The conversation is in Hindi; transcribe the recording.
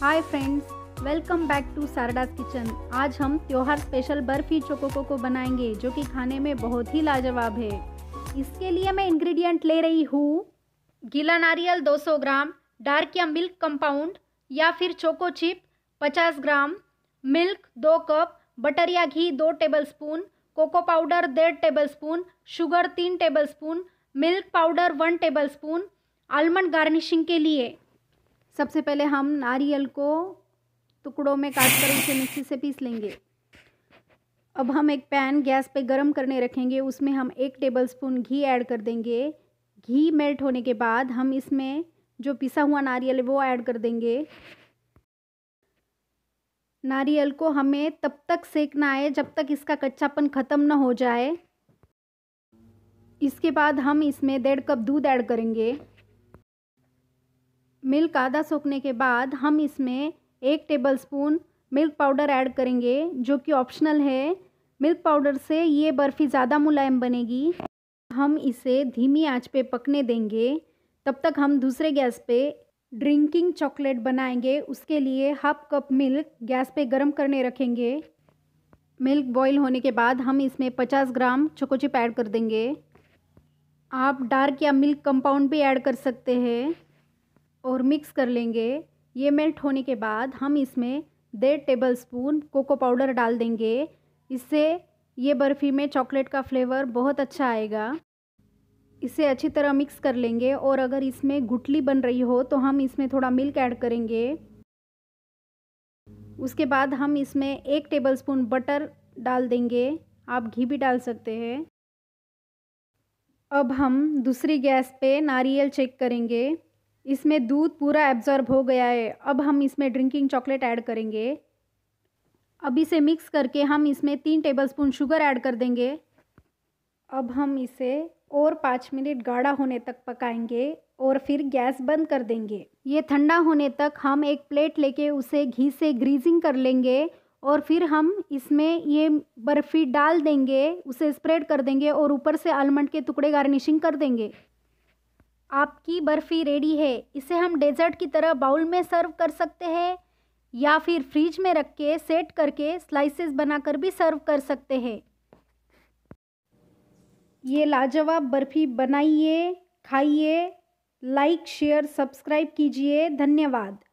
hi friends welcome back to Sarda kitchen आज हम त्यौहार स्पेशल बर्फी चोकोको को बनाएंगे जो कि खाने में बहुत ही लाजवाब है इसके लिए मैं इंग्रेडिएंट ले रही हूँ गीला नारियल 200 ग्राम डार्क या मिल्क कंपाउंड या फिर चोको चिप 50 ग्राम मिल्क दो कप बटर या घी दो टेबल स्पून कोको पाउडर डेढ़ टेबल स्पून शुगर तीन table spoon milk powder one table spoon almond garnishing के लिए सबसे पहले हम नारियल को टुकड़ों में काट कर उसे मिक्सी से पीस लेंगे अब हम एक पैन गैस पे गरम करने रखेंगे उसमें हम एक टेबलस्पून घी ऐड कर देंगे घी मेल्ट होने के बाद हम इसमें जो पिसा हुआ नारियल है वो ऐड कर देंगे नारियल को हमें तब तक सेकना है जब तक इसका कच्चापन ख़त्म ना हो जाए इसके बाद हम इसमें डेढ़ कप दूध ऐड करेंगे मिल्क आधा सोखने के बाद हम इसमें एक टेबलस्पून मिल्क पाउडर ऐड करेंगे जो कि ऑप्शनल है मिल्क पाउडर से ये बर्फ़ी ज़्यादा मुलायम बनेगी हम इसे धीमी आंच पे पकने देंगे तब तक हम दूसरे गैस पे ड्रिंकिंग चॉकलेट बनाएंगे उसके लिए हाफ कप मिल्क गैस पे गर्म करने रखेंगे मिल्क बॉईल होने के बाद हम इसमें 50 ग्राम चोकोचिप ऐड कर देंगे आप डार्क या मिल्क कंपाउंड भी ऐड कर सकते हैं और मिक्स कर लेंगे ये मेल्ट होने के बाद हम इसमें डेढ़ टेबल स्पून कोको पाउडर डाल देंगे इससे ये बर्फ़ी में चॉकलेट का फ्लेवर बहुत अच्छा आएगा इसे अच्छी तरह मिक्स कर लेंगे और अगर इसमें गुटली बन रही हो तो हम इसमें थोड़ा मिल्क ऐड करेंगे उसके बाद हम इसमें एक टेबल स्पून बटर डाल देंगे आप घी भी डाल सकते हैं अब हम दूसरी गैस पे नारियल चेक करेंगे इसमें दूध पूरा एब्जॉर्ब हो गया है अब हम इसमें ड्रिंकिंग चॉकलेट ऐड करेंगे अब इसे मिक्स करके हम इसमें तीन टेबलस्पून शुगर ऐड कर देंगे अब हम इसे और पाँच मिनट गाढ़ा होने तक पकाएंगे और फिर गैस बंद कर देंगे ये ठंडा होने तक हम एक प्लेट लेके उसे घी से ग्रीजिंग कर लेंगे और फिर हम इसमें ये बर्फ़ी डाल देंगे उसे स्प्रेड कर देंगे और ऊपर से आलमंड के टुकड़े गार्निशिंग कर देंगे आपकी बर्फ़ी रेडी है इसे हम डेजर्ट की तरह बाउल में सर्व कर सकते हैं या फिर फ्रिज में रख के सेट करके स्लाइसेस बनाकर भी सर्व कर सकते हैं ये लाजवाब बर्फ़ी बनाइए खाइए लाइक शेयर सब्सक्राइब कीजिए धन्यवाद